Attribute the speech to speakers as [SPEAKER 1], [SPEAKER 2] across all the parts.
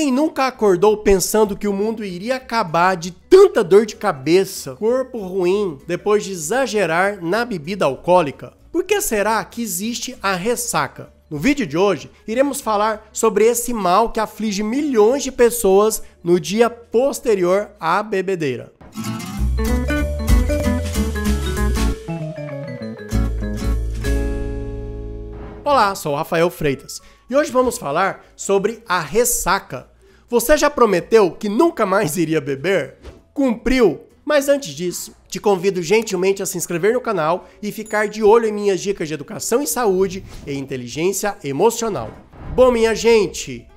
[SPEAKER 1] Quem nunca acordou pensando que o mundo iria acabar de tanta dor de cabeça, corpo ruim, depois de exagerar na bebida alcoólica? Por que será que existe a ressaca? No vídeo de hoje, iremos falar sobre esse mal que aflige milhões de pessoas no dia posterior à bebedeira. Olá, sou Rafael Freitas. E hoje vamos falar sobre a ressaca. Você já prometeu que nunca mais iria beber? Cumpriu? Mas antes disso, te convido gentilmente a se inscrever no canal e ficar de olho em minhas dicas de educação e saúde e inteligência emocional. Bom, minha gente,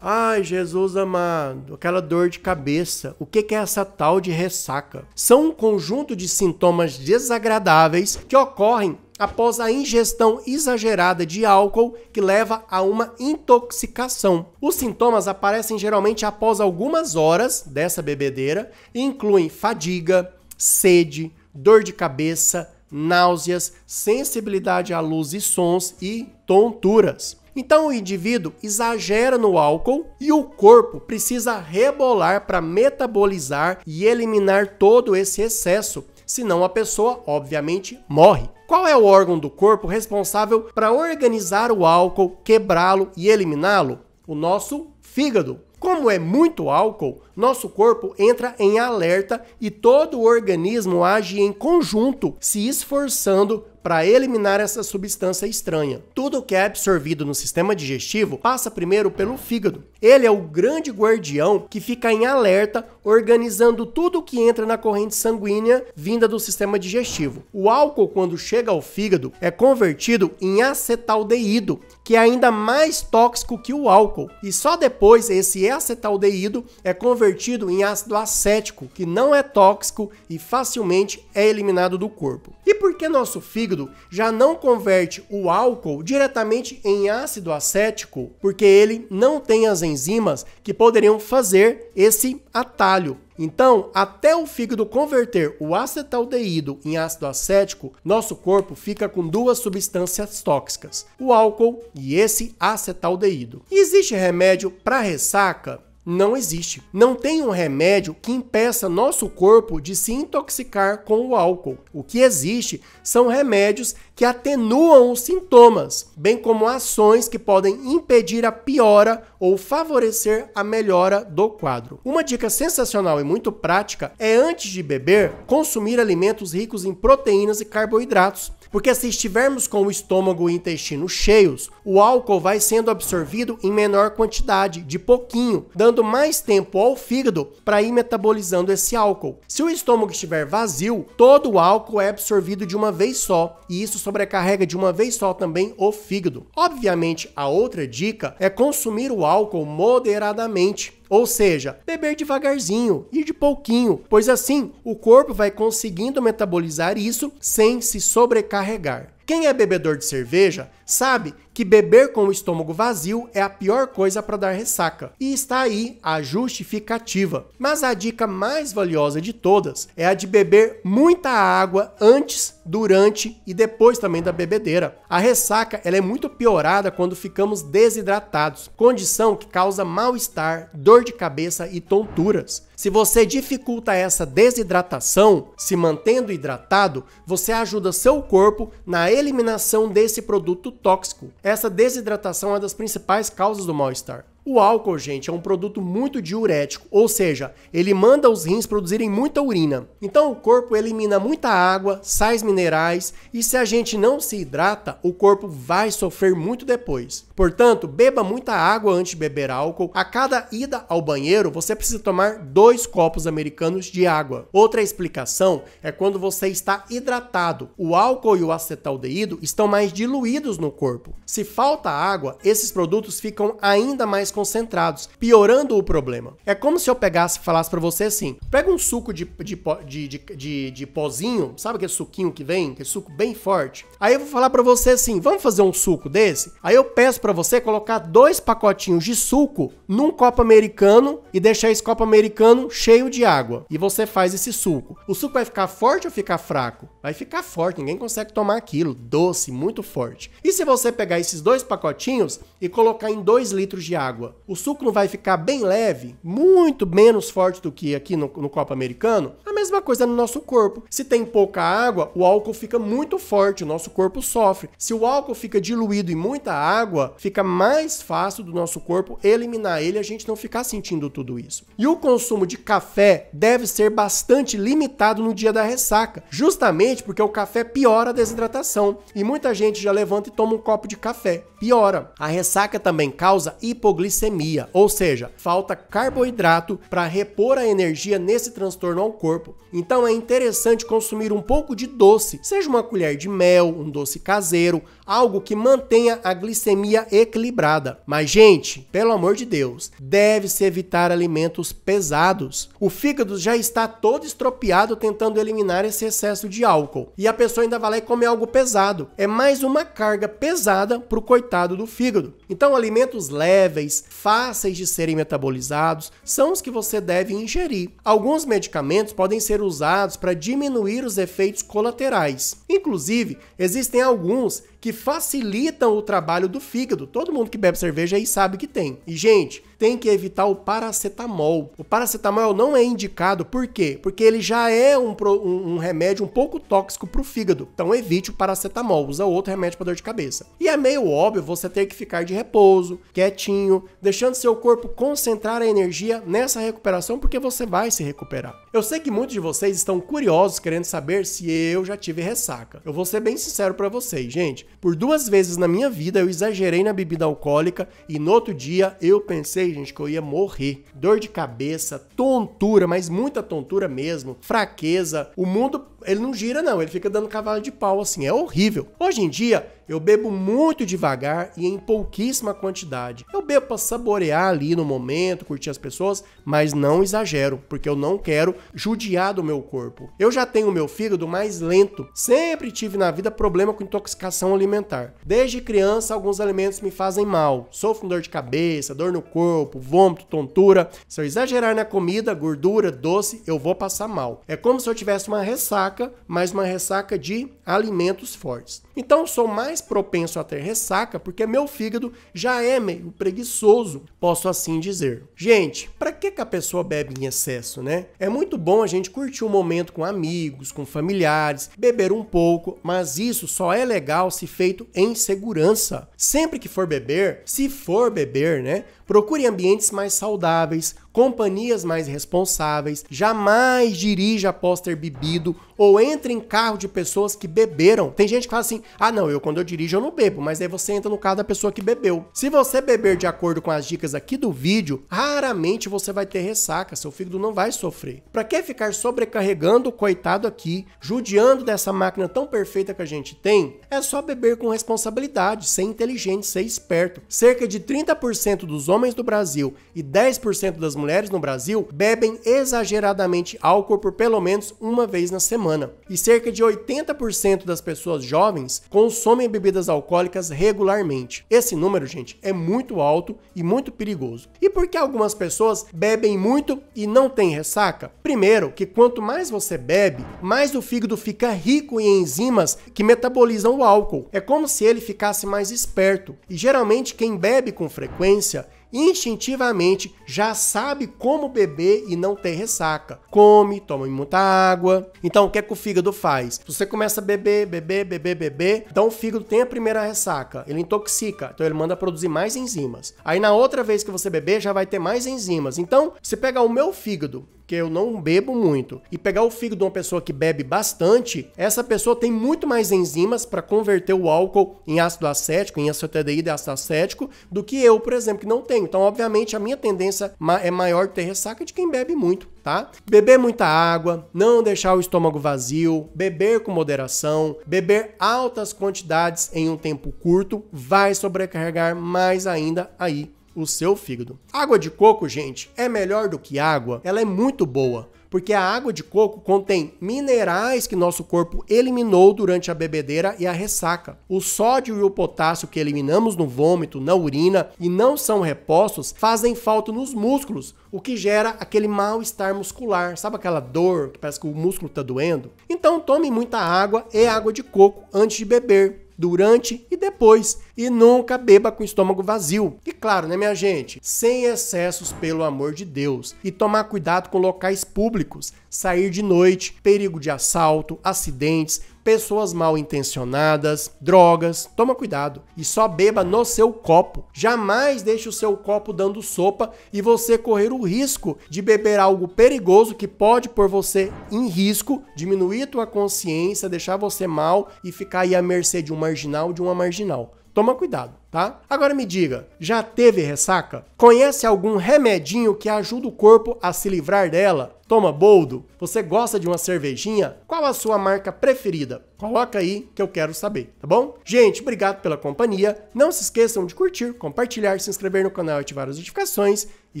[SPEAKER 1] Ai, Jesus amado, aquela dor de cabeça. O que é essa tal de ressaca? São um conjunto de sintomas desagradáveis que ocorrem após a ingestão exagerada de álcool que leva a uma intoxicação. Os sintomas aparecem geralmente após algumas horas dessa bebedeira e incluem fadiga, sede, dor de cabeça, náuseas, sensibilidade à luz e sons e tonturas. Então o indivíduo exagera no álcool e o corpo precisa rebolar para metabolizar e eliminar todo esse excesso, senão a pessoa, obviamente, morre. Qual é o órgão do corpo responsável para organizar o álcool, quebrá-lo e eliminá-lo? O nosso fígado. Como é muito álcool, nosso corpo entra em alerta e todo o organismo age em conjunto, se esforçando para eliminar essa substância estranha. Tudo que é absorvido no sistema digestivo passa primeiro pelo fígado. Ele é o grande guardião que fica em alerta, organizando tudo que entra na corrente sanguínea vinda do sistema digestivo. O álcool, quando chega ao fígado, é convertido em acetaldeído, que é ainda mais tóxico que o álcool. E só depois esse acetaldeído é convertido em ácido acético, que não é tóxico e facilmente é eliminado do corpo. E por que nosso fígado já não converte o álcool diretamente em ácido acético, porque ele não tem as enzimas que poderiam fazer esse atalho. Então, até o fígado converter o acetaldeído em ácido acético, nosso corpo fica com duas substâncias tóxicas, o álcool e esse acetaldeído. Existe remédio para ressaca? não existe. Não tem um remédio que impeça nosso corpo de se intoxicar com o álcool. O que existe são remédios que atenuam os sintomas, bem como ações que podem impedir a piora ou favorecer a melhora do quadro. Uma dica sensacional e muito prática é antes de beber, consumir alimentos ricos em proteínas e carboidratos, porque se estivermos com o estômago e o intestino cheios, o álcool vai sendo absorvido em menor quantidade, de pouquinho, dando mais tempo ao fígado para ir metabolizando esse álcool. Se o estômago estiver vazio, todo o álcool é absorvido de uma vez só, e isso sobrecarrega de uma vez só também o fígado. Obviamente, a outra dica é consumir o álcool moderadamente. Ou seja, beber devagarzinho e de pouquinho, pois assim o corpo vai conseguindo metabolizar isso sem se sobrecarregar. Quem é bebedor de cerveja sabe que beber com o estômago vazio é a pior coisa para dar ressaca. E está aí a justificativa. Mas a dica mais valiosa de todas é a de beber muita água antes, durante e depois também da bebedeira. A ressaca ela é muito piorada quando ficamos desidratados, condição que causa mal-estar, dor de cabeça e tonturas. Se você dificulta essa desidratação, se mantendo hidratado, você ajuda seu corpo na eliminação desse produto tóxico. Essa desidratação é uma das principais causas do mal-estar. O álcool, gente, é um produto muito diurético, ou seja, ele manda os rins produzirem muita urina. Então o corpo elimina muita água, sais minerais e se a gente não se hidrata, o corpo vai sofrer muito depois. Portanto, beba muita água antes de beber álcool. A cada ida ao banheiro, você precisa tomar dois copos americanos de água. Outra explicação é quando você está hidratado. O álcool e o acetaldeído estão mais diluídos no corpo. Se falta água, esses produtos ficam ainda mais concentrados, piorando o problema. É como se eu pegasse e falasse para você assim: pega um suco de, de, de, de, de, de pozinho, sabe aquele suquinho que vem? Que é suco bem forte. Aí eu vou falar para você assim: vamos fazer um suco desse? Aí eu peço para você colocar dois pacotinhos de suco num copo americano e deixar esse copo americano cheio de água. E você faz esse suco. O suco vai ficar forte ou ficar fraco? Vai ficar forte, ninguém consegue tomar aquilo. Doce, muito forte. E se você pegar esses dois pacotinhos e colocar em dois litros de água? água, o suco não vai ficar bem leve, muito menos forte do que aqui no, no copo americano, a mesma coisa no nosso corpo. Se tem pouca água, o álcool fica muito forte, o nosso corpo sofre. Se o álcool fica diluído em muita água, fica mais fácil do nosso corpo eliminar ele e a gente não ficar sentindo tudo isso. E o consumo de café deve ser bastante limitado no dia da ressaca, justamente porque o café piora a desidratação e muita gente já levanta e toma um copo de café. Piora. A ressaca também causa hipoglicemia, ou seja, falta carboidrato para repor a energia nesse transtorno ao corpo. Então é interessante consumir um pouco de doce, seja uma colher de mel, um doce caseiro, algo que mantenha a glicemia equilibrada. Mas, gente, pelo amor de Deus, deve-se evitar alimentos pesados. O fígado já está todo estropiado tentando eliminar esse excesso de álcool. E a pessoa ainda vai lá e come algo pesado. É mais uma carga pesada para o coitado do fígado. Então, alimentos leves, fáceis de serem metabolizados, são os que você deve ingerir. Alguns medicamentos podem podem ser usados para diminuir os efeitos colaterais. Inclusive, existem alguns que facilitam o trabalho do fígado. Todo mundo que bebe cerveja aí sabe que tem. E, gente, tem que evitar o paracetamol. O paracetamol não é indicado, por quê? Porque ele já é um, um, remédio um pouco tóxico para o fígado. Então evite o paracetamol, usa outro remédio para dor de cabeça. E é meio óbvio você ter que ficar de repouso, quietinho, deixando seu corpo concentrar a energia nessa recuperação, porque você vai se recuperar. Eu sei que muitos de vocês estão curiosos querendo saber se eu já tive ressaca. Eu vou ser bem sincero para vocês, gente. Por duas vezes na minha vida eu exagerei na bebida alcoólica e no outro dia eu pensei gente, que eu ia morrer. Dor de cabeça, tontura, mas muita tontura mesmo, fraqueza. O mundo, ele não gira não, ele fica dando cavalo de pau assim, é horrível. Hoje em dia, eu bebo muito devagar e em pouquíssima quantidade. Eu bebo para saborear ali no momento, curtir as pessoas, mas não exagero, porque eu não quero judiar do meu corpo. Eu já tenho o meu fígado mais lento. Sempre tive na vida problema com intoxicação alimentar. Desde criança, alguns alimentos me fazem mal. Sofro dor de cabeça, dor no corpo, corpo, vômito, tontura. Se eu exagerar na comida, gordura, doce, eu vou passar mal. É como se eu tivesse uma ressaca, mas uma ressaca de alimentos fortes. Então sou mais propenso a ter ressaca porque meu fígado já é meio preguiçoso, posso assim dizer. Gente, para que, que a pessoa bebe em excesso, né? É muito bom a gente curtir o um momento com amigos, com familiares, beber um pouco, mas isso só é legal se feito em segurança. Sempre que for beber, se for beber, né? Procure ambientes mais saudáveis, companhias mais responsáveis, jamais dirija após ter bebido ou entre em carro de pessoas que beberam. Tem gente que fala assim: ah, não, eu quando eu dirijo eu não bebo, mas aí você entra no carro da pessoa que bebeu. Se você beber de acordo com as dicas aqui do vídeo, raramente você vai ter ressaca, seu fígado não vai sofrer. Para que ficar sobrecarregando o coitado aqui, judiando dessa máquina tão perfeita que a gente tem? É só beber com responsabilidade, ser inteligente, ser esperto. Cerca de 30% dos homens do Brasil e 10% das mulheres mulheres no Brasil bebem exageradamente álcool por pelo menos uma vez na semana. E cerca de 80% das pessoas jovens consomem bebidas alcoólicas regularmente. Esse número, gente, é muito alto e muito perigoso. E por que algumas pessoas bebem muito e não têm ressaca? Primeiro, que quanto mais você bebe, mais o fígado fica rico em enzimas que metabolizam o álcool. É como se ele ficasse mais esperto. E geralmente quem bebe com frequência instintivamente já sabe como beber e não ter ressaca. Come, toma muita água. Então, o que é que o fígado faz? Você começa a beber, beber, beber, beber, então o fígado tem a primeira ressaca, ele intoxica, então ele manda produzir mais enzimas. Aí na outra vez que você beber, já vai ter mais enzimas. Então, se pegar o meu fígado porque eu não bebo muito, e pegar o fígado de uma pessoa que bebe bastante, essa pessoa tem muito mais enzimas para converter o álcool em ácido acético, em acetildeído ácido acético, do que eu, por exemplo, que não tenho. Então, obviamente, a minha tendência é maior ter ressaca de quem bebe muito. Tá? Beber muita água, não deixar o estômago vazio, beber com moderação, beber altas quantidades em um tempo curto vai sobrecarregar mais ainda aí o seu fígado. Água de coco, gente, é melhor do que água, ela é muito boa. Porque a água de coco contém minerais que nosso corpo eliminou durante a bebedeira e a ressaca. O sódio e o potássio que eliminamos no vômito, na urina e não são repostos fazem falta nos músculos, o que gera aquele mal-estar muscular, sabe aquela dor que parece que o músculo está doendo? Então tome muita água e água de coco antes de beber durante e depois. E nunca beba com o estômago vazio. E claro, né, minha gente? Sem excessos, pelo amor de Deus. E tomar cuidado com locais públicos, sair de noite, perigo de assalto, acidentes pessoas mal intencionadas, drogas. Toma cuidado e só beba no seu copo. Jamais deixe o seu copo dando sopa e você correr o risco de beber algo perigoso que pode pôr você em risco, diminuir tua consciência, deixar você mal e ficar aí à mercê de um marginal, de uma marginal. Toma cuidado, tá? Agora me diga, já teve ressaca? Conhece algum remedinho que ajuda o corpo a se livrar dela? Toma boldo? Você gosta de uma cervejinha? Qual a sua marca preferida? Coloca aí que eu quero saber, tá bom? Gente, obrigado pela companhia. Não se esqueçam de curtir, compartilhar, se inscrever no canal e ativar as notificações e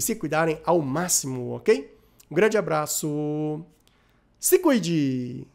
[SPEAKER 1] se cuidarem ao máximo, ok? Um grande abraço. Se cuide!